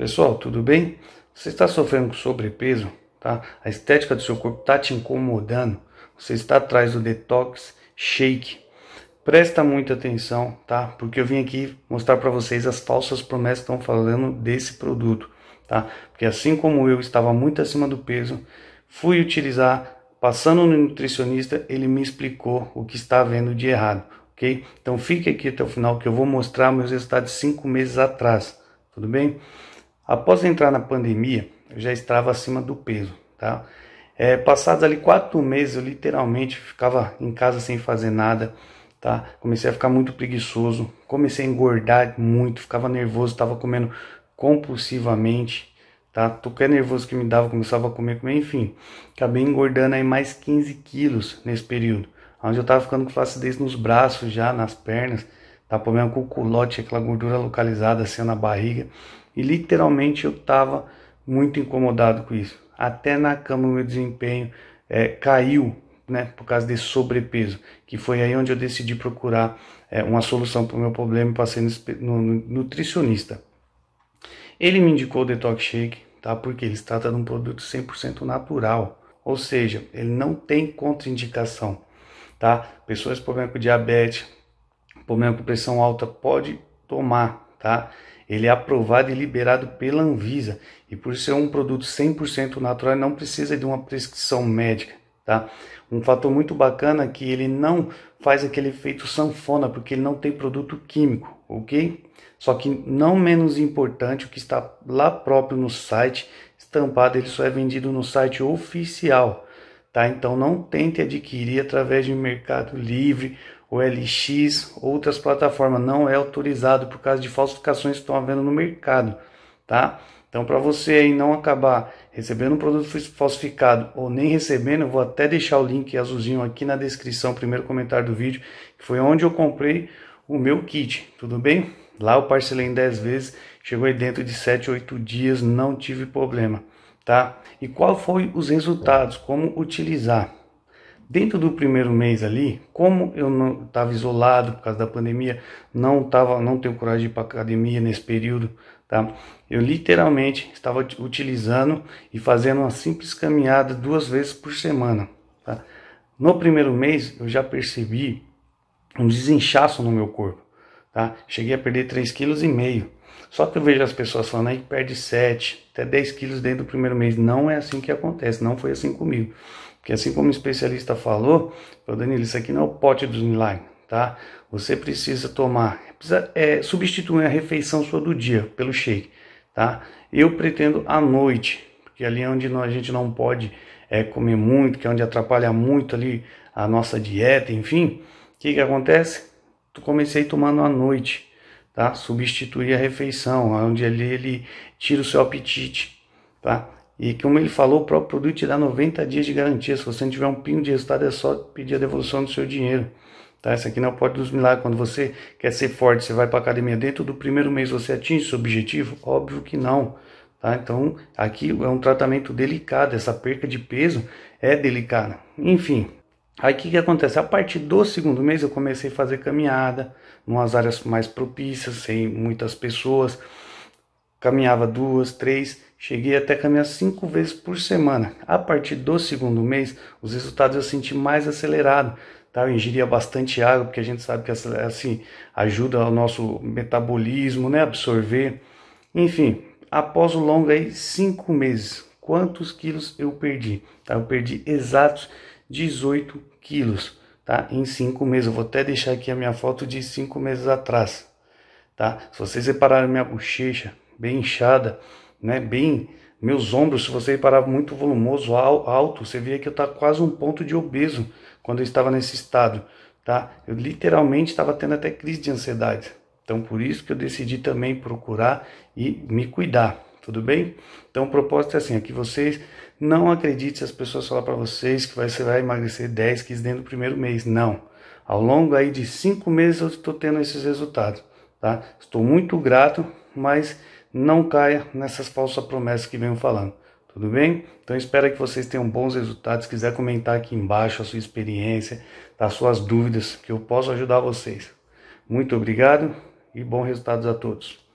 Pessoal, tudo bem? Você está sofrendo com sobrepeso, tá? A estética do seu corpo está te incomodando. Você está atrás do detox, shake. Presta muita atenção, tá? Porque eu vim aqui mostrar para vocês as falsas promessas que estão falando desse produto, tá? Porque assim como eu estava muito acima do peso, fui utilizar, passando no nutricionista, ele me explicou o que está havendo de errado, ok? Então fique aqui até o final que eu vou mostrar meus resultados cinco meses atrás, tudo bem? Após entrar na pandemia, eu já estava acima do peso, tá? É, passados ali quatro meses, eu literalmente ficava em casa sem fazer nada, tá? Comecei a ficar muito preguiçoso, comecei a engordar muito, ficava nervoso, estava comendo compulsivamente, tá? Qualquer é nervoso que me dava, começava a comer, comer, enfim. Acabei engordando aí mais 15 quilos nesse período, onde eu estava ficando com flacidez nos braços já, nas pernas, tá? Problema com o culote, aquela gordura localizada assim na barriga. E literalmente eu estava muito incomodado com isso. Até na cama o meu desempenho é, caiu, né, por causa desse sobrepeso, que foi aí onde eu decidi procurar é, uma solução para o meu problema e passei no, no, no, nutricionista. Ele me indicou o Detox Shake, tá? Porque ele se trata de um produto 100% natural, ou seja, ele não tem contraindicação, tá? Pessoas com problema com diabetes, problema com pressão alta pode tomar, tá? Ele é aprovado e liberado pela Anvisa e por ser é um produto 100% natural não precisa de uma prescrição médica, tá? Um fator muito bacana é que ele não faz aquele efeito sanfona porque ele não tem produto químico, ok? Só que não menos importante o que está lá próprio no site estampado, ele só é vendido no site oficial. Tá? Então não tente adquirir através de Mercado Livre, ou LX, outras plataformas. Não é autorizado por causa de falsificações que estão havendo no mercado. Tá? Então, para você aí não acabar recebendo um produto falsificado ou nem recebendo, eu vou até deixar o link azulzinho aqui na descrição, primeiro comentário do vídeo, que foi onde eu comprei o meu kit, tudo bem? Lá eu parcelei em 10 vezes, chegou aí dentro de 7, 8 dias, não tive problema tá? E qual foi os resultados, como utilizar. Dentro do primeiro mês ali, como eu não estava isolado por causa da pandemia, não tava, não tenho coragem de ir para academia nesse período, tá? Eu literalmente estava utilizando e fazendo uma simples caminhada duas vezes por semana, tá? No primeiro mês eu já percebi um desinchaço no meu corpo, tá? Cheguei a perder 3,5 kg só que eu vejo as pessoas falando aí que perde 7 até 10 quilos dentro do primeiro mês. Não é assim que acontece, não foi assim comigo. Porque assim como o especialista falou, falou Danilo, isso aqui não é o pote dos milagres, tá? Você precisa tomar, precisa é, substituir a refeição sua do dia pelo shake, tá? Eu pretendo à noite, porque ali é onde a gente não pode é, comer muito, que é onde atrapalha muito ali a nossa dieta, enfim. O que, que acontece? Comecei tomando à noite, tá? Substituir a refeição, onde ele, ele tira o seu apetite, tá? E como ele falou, o próprio produto te dá 90 dias de garantia. Se você não tiver um pingo de resultado, é só pedir a devolução do seu dinheiro. Tá? Isso aqui não é nos dos milagres. Quando você quer ser forte, você vai para a academia dentro do primeiro mês, você atinge seu objetivo? Óbvio que não. Tá? Então, aqui é um tratamento delicado. Essa perca de peso é delicada. Enfim, Aí o que, que acontece? A partir do segundo mês eu comecei a fazer caminhada, em umas áreas mais propícias, sem muitas pessoas. Caminhava duas, três, cheguei até a caminhar cinco vezes por semana. A partir do segundo mês, os resultados eu senti mais acelerado. Tá? Eu ingeria bastante água, porque a gente sabe que assim ajuda o nosso metabolismo, né? absorver. Enfim, após o longo aí, cinco meses, quantos quilos eu perdi? Tá? Eu perdi exatos 18 quilos, tá? Em 5 meses. Eu vou até deixar aqui a minha foto de 5 meses atrás, tá? Se vocês repararem minha bochecha bem inchada, né? Bem, meus ombros, se você reparar muito volumoso, alto, você via que eu estava tá quase um ponto de obeso quando eu estava nesse estado, tá? Eu literalmente estava tendo até crise de ansiedade. Então, por isso que eu decidi também procurar e me cuidar, tudo bem? Então o propósito é assim, é que vocês não acreditem se as pessoas falar para vocês que você vai emagrecer 10, 15 dentro do primeiro mês, não. Ao longo aí de 5 meses eu estou tendo esses resultados, tá? Estou muito grato, mas não caia nessas falsas promessas que venho falando. Tudo bem? Então espero que vocês tenham bons resultados. Se quiser comentar aqui embaixo a sua experiência, as suas dúvidas, que eu posso ajudar vocês. Muito obrigado e bons resultados a todos.